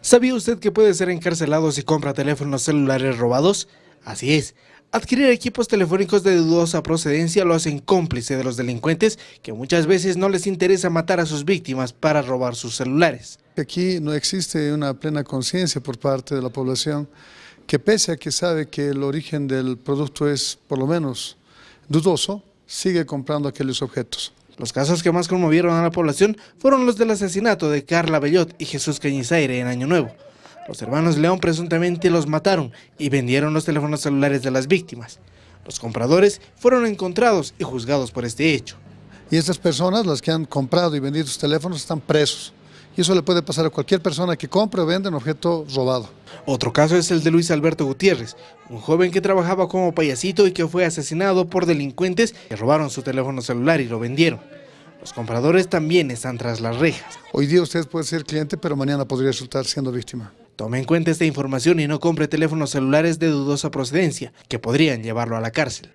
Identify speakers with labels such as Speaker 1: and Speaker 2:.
Speaker 1: ¿Sabía usted que puede ser encarcelado si compra teléfonos celulares robados? Así es. Adquirir equipos telefónicos de dudosa procedencia lo hacen cómplice de los delincuentes que muchas veces no les interesa matar a sus víctimas para robar sus celulares. Aquí no existe una plena conciencia por parte de la población que pese a que sabe que el origen del producto es por lo menos dudoso, sigue comprando aquellos objetos. Los casos que más conmovieron a la población fueron los del asesinato de Carla Bellot y Jesús Cañizaire en Año Nuevo. Los hermanos León presuntamente los mataron y vendieron los teléfonos celulares de las víctimas. Los compradores fueron encontrados y juzgados por este hecho. Y estas personas, las que han comprado y vendido sus teléfonos, están presos. Y eso le puede pasar a cualquier persona que compre o venda un objeto robado. Otro caso es el de Luis Alberto Gutiérrez, un joven que trabajaba como payasito y que fue asesinado por delincuentes que robaron su teléfono celular y lo vendieron. Los compradores también están tras las rejas. Hoy día usted puede ser cliente, pero mañana podría resultar siendo víctima. Tome en cuenta esta información y no compre teléfonos celulares de dudosa procedencia, que podrían llevarlo a la cárcel.